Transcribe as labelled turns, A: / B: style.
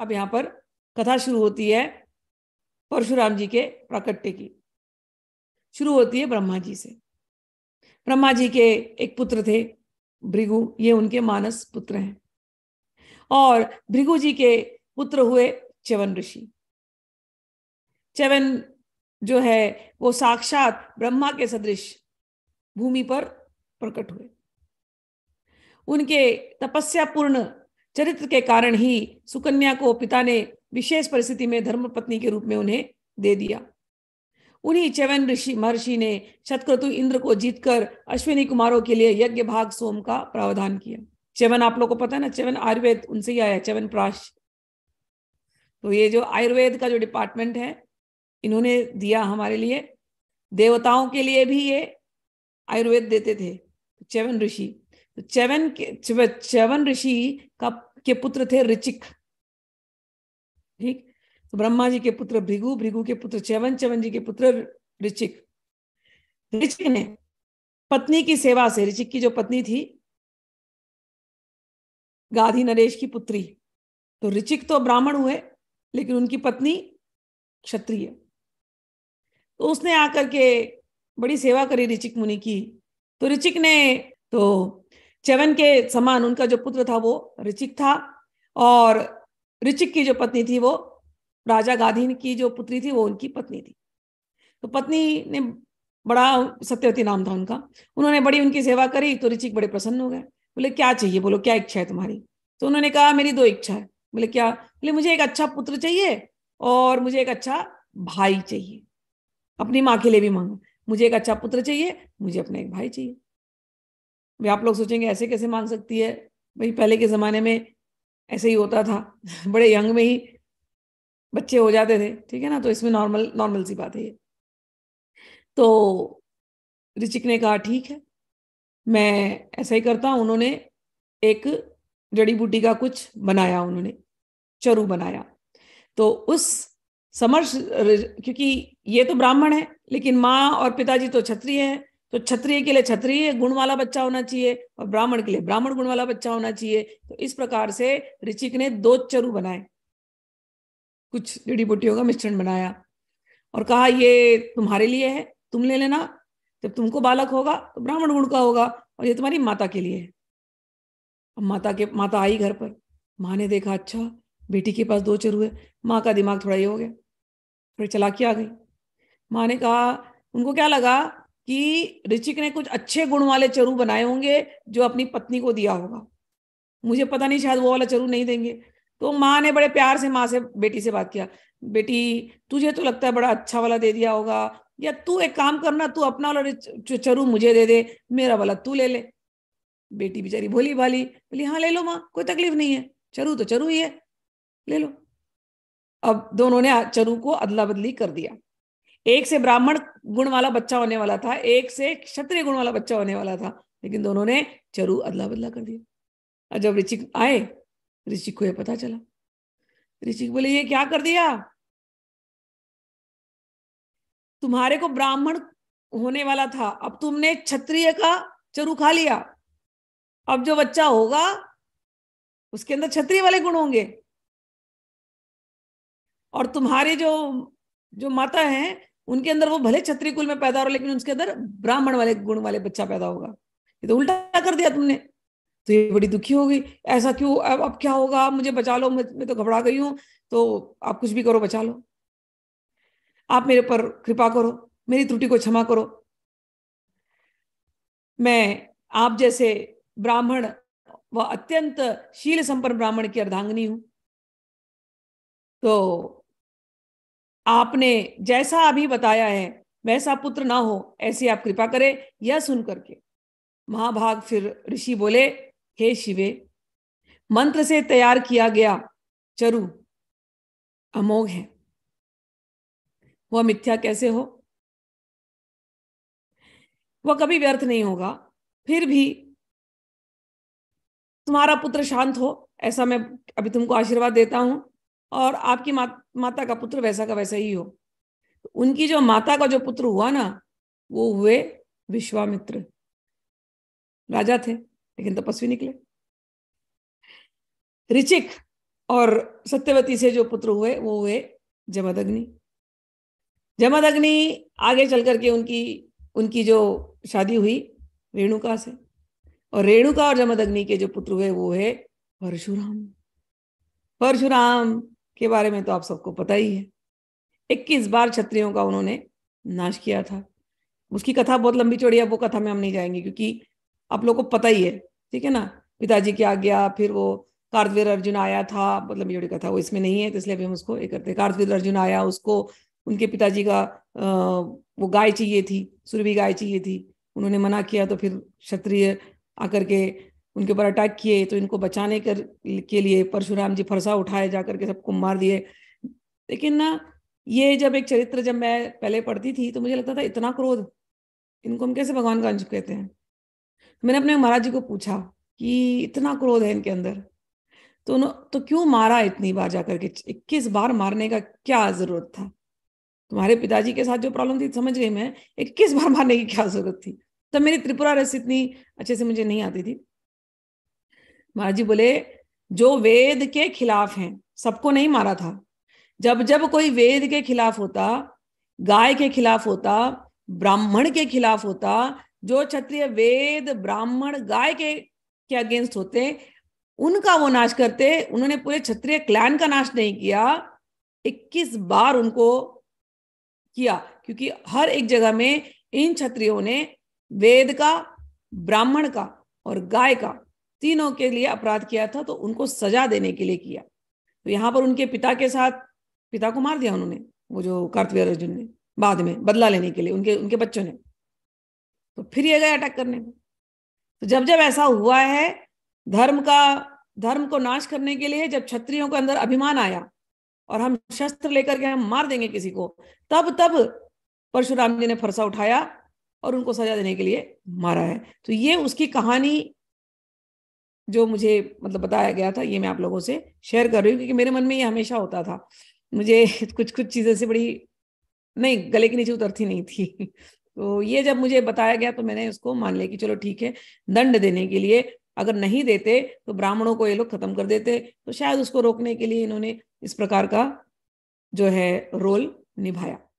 A: अब यहाँ पर कथा शुरू होती है परशुराम जी के प्राकट्य की शुरू होती है ब्रह्मा जी से ब्रह्मा जी के एक पुत्र थे भृगु ये उनके मानस पुत्र हैं और भृगु जी के पुत्र हुए चवन ऋषि चवन जो है वो साक्षात ब्रह्मा के सदृश भूमि पर प्रकट हुए उनके तपस्या पूर्ण चरित्र के कारण ही सुकन्या को पिता ने विशेष परिस्थिति में धर्मपत्नी के रूप में उन्हें दे दिया उन्हीं चवन ऋषि महर्षि ने शतक्रतु इंद्र को जीतकर अश्विनी कुमारों के लिए यज्ञ भाग सोम का प्रावधान किया चवन आप लोग को पता है ना चवन आयुर्वेद उनसे ही आया चवन प्राश तो ये जो आयुर्वेद का जो डिपार्टमेंट है इन्होंने दिया हमारे लिए देवताओं के लिए भी ये आयुर्वेद देते थे चवन ऋषि तो चवन के चवन ऋषि का के पुत्र थे ऋचिक ठीक तो ब्रह्मा जी के पुत्र भृगु भृगु के पुत्र चवन चवन जी के पुत्र ऋचिक ऋचिक ने पत्नी की सेवा से ऋचिक की जो पत्नी थी गाधी नरेश की पुत्री तो ऋचिक तो ब्राह्मण हुए लेकिन उनकी पत्नी क्षत्रिय तो उसने आकर के बड़ी सेवा करी ऋचिक मुनि की तो ऋचिक ने तो चवन के समान उनका जो पुत्र था वो ऋचिक था और ऋचिक की जो पत्नी थी वो राजा गाधीन की जो पुत्री थी वो उनकी पत्नी थी तो पत्नी ने बड़ा सत्यवती नाम था उनका उन्होंने बड़ी उनकी सेवा करी तो ऋचिक बड़े प्रसन्न हो गए बोले क्या चाहिए बोलो क्या इच्छा है तुम्हारी तो उन्होंने कहा मेरी दो इच्छा है बोले क्या बोले मुझे एक अच्छा पुत्र चाहिए और मुझे एक अच्छा भाई चाहिए अपनी माँ के लिए भी मांगो मुझे एक अच्छा पुत्र चाहिए मुझे अपना एक भाई चाहिए भी आप लोग सोचेंगे ऐसे कैसे मांग सकती है भाई पहले के ज़माने में ऐसे ही होता था बड़े यंग में ही बच्चे हो जाते थे ठीक है ना तो इसमें नॉर्मल नॉर्मल सी बात है ये तो ऋचिक ने कहा ठीक है मैं ऐसा ही करता हूँ उन्होंने एक जड़ी बूटी का कुछ बनाया उन्होंने चरु बनाया तो उस समर्ष क्योंकि ये तो ब्राह्मण है लेकिन माँ और पिताजी तो क्षत्रिय है तो क्षत्रिय के लिए क्षत्रिय गुण वाला बच्चा होना चाहिए और ब्राह्मण के लिए ब्राह्मण गुण वाला बच्चा होना चाहिए तो इस प्रकार से ऋचिक ने दो चरु बनाए कुछ जड़ी बूटियों का मिश्रण बनाया और कहा ये तुम्हारे लिए है तुम ले लेना जब तुमको बालक होगा तो ब्राह्मण गुण का होगा और ये तुम्हारी माता के लिए है अब माता के माता आई घर पर माँ ने देखा अच्छा बेटी के पास दो चरु है माँ का दिमाग थोड़ा ये हो गया थोड़ी के आ गई माँ ने कहा उनको क्या लगा कि ऋचिक ने कुछ अच्छे गुण वाले चरु बनाए होंगे जो अपनी पत्नी को दिया होगा मुझे पता नहीं शायद वो वाला चरु नहीं देंगे तो माँ ने बड़े प्यार से माँ से बेटी से बात किया बेटी तुझे तो लगता है बड़ा अच्छा वाला दे दिया होगा या तू एक काम करना तू अपना वाला चरु मुझे दे दे मेरा वाला तू ले ले बेटी बेचारी भोली भाली बोली हाँ ले लो माँ कोई तकलीफ नहीं है चरु तो चरु ही है ले लो अब दोनों ने चरु को अदला बदली कर दिया एक से ब्राह्मण गुण वाला बच्चा होने वाला था एक से क्षत्रिय गुण वाला बच्चा होने वाला था लेकिन दोनों ने चरु अदला बदला कर दिया और जब ऋषिक आए ऋषिक को यह पता चला ऋषिक बोले ये क्या कर दिया तुम्हारे को ब्राह्मण होने वाला था अब तुमने क्षत्रिय का चरु खा लिया अब जो बच्चा होगा उसके अंदर क्षत्रिय वाले गुण होंगे और तुम्हारे जो जो माता है उनके अंदर वो भले छत्री कुल में पैदा हो लेकिन उसके अंदर ब्राह्मण वाले गुण वाले बच्चा पैदा होगा ये तो उल्टा कर दिया तुमने तो ये बड़ी दुखी हो गई ऐसा क्यों अब अब क्या होगा आप मुझे बचा लो मैं तो घबरा गई हूं तो आप कुछ भी करो बचा लो आप मेरे पर कृपा करो मेरी त्रुटि को क्षमा करो मैं आप जैसे ब्राह्मण व अत्यंत शील संपन्न ब्राह्मण की अर्धांगनी हूं तो आपने जैसा अभी बताया है वैसा पुत्र ना हो ऐसी आप कृपा करें यह सुन करके महाभाग फिर ऋषि बोले हे शिवे मंत्र से तैयार किया गया चरु अमोघ है वह मिथ्या कैसे हो वह कभी व्यर्थ नहीं होगा फिर भी तुम्हारा पुत्र शांत हो ऐसा मैं अभी तुमको आशीर्वाद देता हूं और आपकी मा, माता का पुत्र वैसा का वैसा ही हो तो उनकी जो माता का जो पुत्र हुआ ना वो हुए विश्वामित्र राजा थे लेकिन तपस्वी निकले ऋचिक और सत्यवती से जो पुत्र हुए वो हुए जमदग्नि जमदग्नि आगे चल करके उनकी उनकी जो शादी हुई रेणुका से और रेणुका और जमदग्नि के जो पुत्र हुए वो है परशुराम परशुराम के बारे में तो आप सबको पता ही है इक्कीस बार क्षत्रियों का उन्होंने नाश किया था उसकी कथा बहुत लंबी चौड़ी है वो कथा में हम नहीं जाएंगे क्योंकि आप लोग को पता ही है ठीक है ना पिताजी की आज्ञा फिर वो कार्तवीर अर्जुन आया था मतलब लंबी चौड़ी कथा वो इसमें नहीं है तो इसलिए अभी हम उसको ये करते कार्तवीर अर्जुन आया उसको उनके पिताजी का वो गाय चाहिए थी सुरभि गाय चाहिए थी उन्होंने मना किया तो फिर क्षत्रिय आकर के उनके ऊपर अटैक किए तो इनको बचाने कर के लिए परशुराम जी फरसा उठाए जाकर के सबको मार दिए लेकिन ना ये जब एक चरित्र जब मैं पहले पढ़ती थी तो मुझे लगता था इतना क्रोध इनको हम कैसे भगवान का अंश कहते हैं तो मैंने अपने महाराज जी को पूछा कि इतना क्रोध है इनके अंदर तो न, तो क्यों मारा इतनी बार जाकर के इक्कीस बार मारने का क्या जरूरत था तुम्हारे पिताजी के साथ जो प्रॉब्लम थी समझ गई मैं इक्कीस बार मारने की क्या जरूरत थी तब मेरी त्रिपुरा रस इतनी अच्छे से मुझे नहीं आती थी महाराज जी बोले जो वेद के खिलाफ हैं सबको नहीं मारा था जब जब कोई वेद के खिलाफ होता गाय के खिलाफ होता ब्राह्मण के खिलाफ होता जो क्षत्रिय वेद ब्राह्मण गाय के के अगेंस्ट होते उनका वो नाश करते उन्होंने पूरे क्षत्रिय क्लैन का नाश नहीं किया 21 बार उनको किया क्योंकि हर एक जगह में इन क्षत्रियो ने वेद का ब्राह्मण का और गाय का तीनों के लिए अपराध किया था तो उनको सजा देने के लिए किया तो यहाँ पर उनके पिता के साथ पिता को मार दिया उन्होंने वो जो कार्तिक अर्जुन ने बाद में बदला लेने के लिए उनके उनके बच्चों ने तो फिर ये गए अटैक करने में तो जब जब ऐसा हुआ है धर्म का धर्म को नाश करने के लिए जब क्षत्रियों के अंदर अभिमान आया और हम शस्त्र लेकर के हम मार देंगे किसी को तब तब परशुराम जी ने फरसा उठाया और उनको सजा देने के लिए मारा है तो ये उसकी कहानी जो मुझे मतलब बताया गया था ये मैं आप लोगों से शेयर कर रही हूँ क्योंकि मेरे मन में ये हमेशा होता था मुझे कुछ कुछ चीज़ें से बड़ी नहीं गले के नीचे उतरती नहीं थी तो ये जब मुझे बताया गया तो मैंने उसको मान लिया कि चलो ठीक है दंड देने के लिए अगर नहीं देते तो ब्राह्मणों को ये लोग खत्म कर देते तो शायद उसको रोकने के लिए इन्होंने इस प्रकार का जो है रोल निभाया